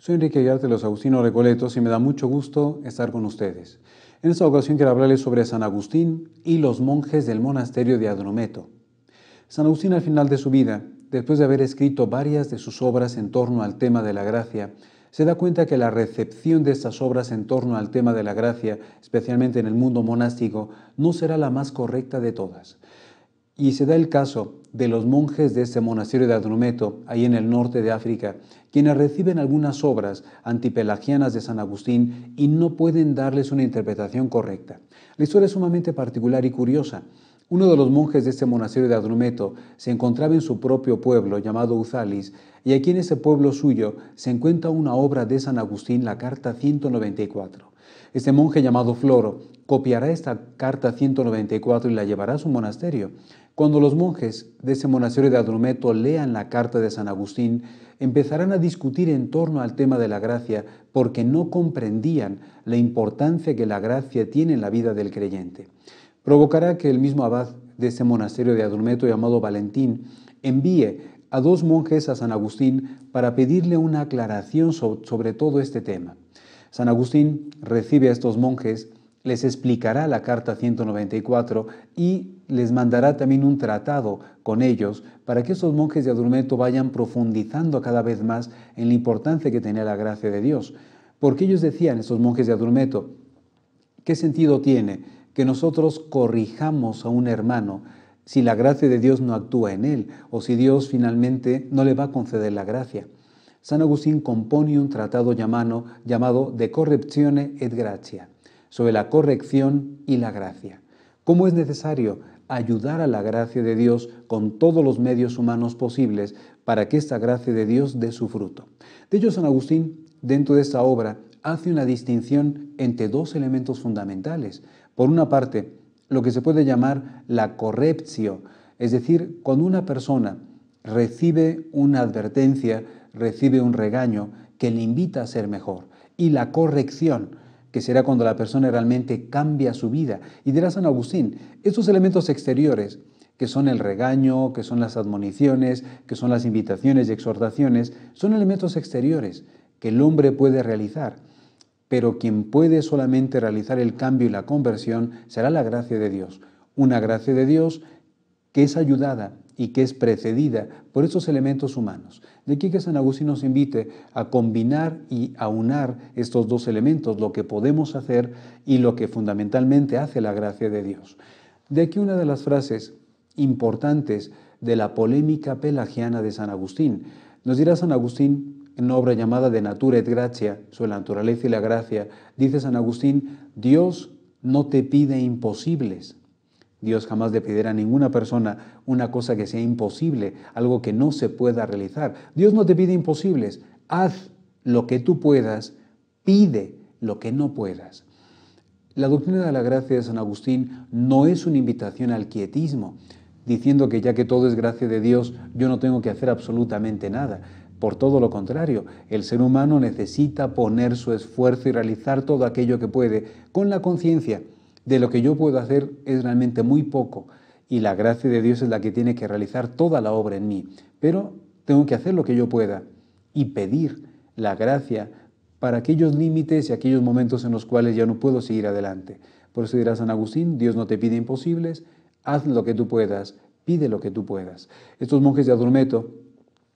Soy Enrique Ayarte, de los Agustinos Recoletos y me da mucho gusto estar con ustedes. En esta ocasión quiero hablarles sobre San Agustín y los monjes del monasterio de Adrometo. San Agustín al final de su vida, después de haber escrito varias de sus obras en torno al tema de la gracia, se da cuenta que la recepción de estas obras en torno al tema de la gracia, especialmente en el mundo monástico, no será la más correcta de todas. Y se da el caso de los monjes de este monasterio de Adrumeto, ahí en el norte de África, quienes reciben algunas obras antipelagianas de San Agustín y no pueden darles una interpretación correcta. La historia es sumamente particular y curiosa. Uno de los monjes de este monasterio de Adrumeto se encontraba en su propio pueblo llamado Uzalis, y aquí en ese pueblo suyo se encuentra una obra de San Agustín, la Carta 194. Este monje llamado Floro copiará esta Carta 194 y la llevará a su monasterio. Cuando los monjes de ese monasterio de Adrometo lean la carta de San Agustín, empezarán a discutir en torno al tema de la gracia porque no comprendían la importancia que la gracia tiene en la vida del creyente. Provocará que el mismo abad de ese monasterio de Adrometo llamado Valentín envíe a dos monjes a San Agustín para pedirle una aclaración sobre todo este tema. San Agustín recibe a estos monjes les explicará la Carta 194 y les mandará también un tratado con ellos para que esos monjes de Adurmeto vayan profundizando cada vez más en la importancia que tenía la gracia de Dios. Porque ellos decían, esos monjes de Adurmeto, ¿qué sentido tiene que nosotros corrijamos a un hermano si la gracia de Dios no actúa en él o si Dios finalmente no le va a conceder la gracia? San Agustín compone un tratado llamado, llamado De Correptione et Gratia sobre la corrección y la gracia. ¿Cómo es necesario ayudar a la gracia de Dios con todos los medios humanos posibles para que esta gracia de Dios dé su fruto? De hecho, San Agustín, dentro de esta obra, hace una distinción entre dos elementos fundamentales. Por una parte, lo que se puede llamar la corrección... es decir, cuando una persona recibe una advertencia, recibe un regaño que le invita a ser mejor, y la corrección, que será cuando la persona realmente cambia su vida. Y dirá San Agustín, esos elementos exteriores, que son el regaño, que son las admoniciones, que son las invitaciones y exhortaciones, son elementos exteriores que el hombre puede realizar. Pero quien puede solamente realizar el cambio y la conversión será la gracia de Dios. Una gracia de Dios que es ayudada y que es precedida por estos elementos humanos. De aquí que San Agustín nos invite a combinar y a unar estos dos elementos, lo que podemos hacer y lo que fundamentalmente hace la gracia de Dios. De aquí una de las frases importantes de la polémica pelagiana de San Agustín. Nos dirá San Agustín en una obra llamada De Natura et gracia sobre la naturaleza y la gracia, dice San Agustín, Dios no te pide imposibles, Dios jamás le pidiera a ninguna persona una cosa que sea imposible, algo que no se pueda realizar. Dios no te pide imposibles. Haz lo que tú puedas, pide lo que no puedas. La doctrina de la gracia de San Agustín no es una invitación al quietismo, diciendo que ya que todo es gracia de Dios, yo no tengo que hacer absolutamente nada. Por todo lo contrario, el ser humano necesita poner su esfuerzo y realizar todo aquello que puede con la conciencia de lo que yo puedo hacer es realmente muy poco y la gracia de Dios es la que tiene que realizar toda la obra en mí. Pero tengo que hacer lo que yo pueda y pedir la gracia para aquellos límites y aquellos momentos en los cuales ya no puedo seguir adelante. Por eso dirá San Agustín, Dios no te pide imposibles, haz lo que tú puedas, pide lo que tú puedas. Estos monjes de Adurmeto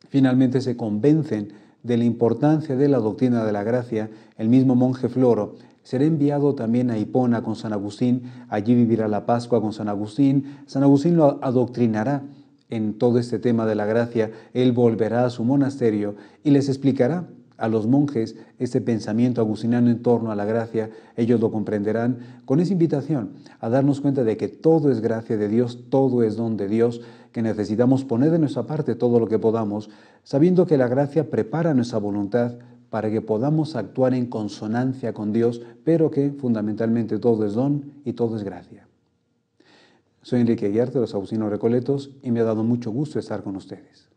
finalmente se convencen de la importancia de la doctrina de la gracia. El mismo monje Floro Será enviado también a Hipona con San Agustín, allí vivirá la Pascua con San Agustín, San Agustín lo adoctrinará en todo este tema de la gracia, él volverá a su monasterio y les explicará a los monjes este pensamiento agustinano en torno a la gracia, ellos lo comprenderán con esa invitación a darnos cuenta de que todo es gracia de Dios, todo es don de Dios, que necesitamos poner de nuestra parte todo lo que podamos, sabiendo que la gracia prepara nuestra voluntad para que podamos actuar en consonancia con Dios, pero que fundamentalmente todo es don y todo es gracia. Soy Enrique Guiarte de los Agustinos Recoletos y me ha dado mucho gusto estar con ustedes.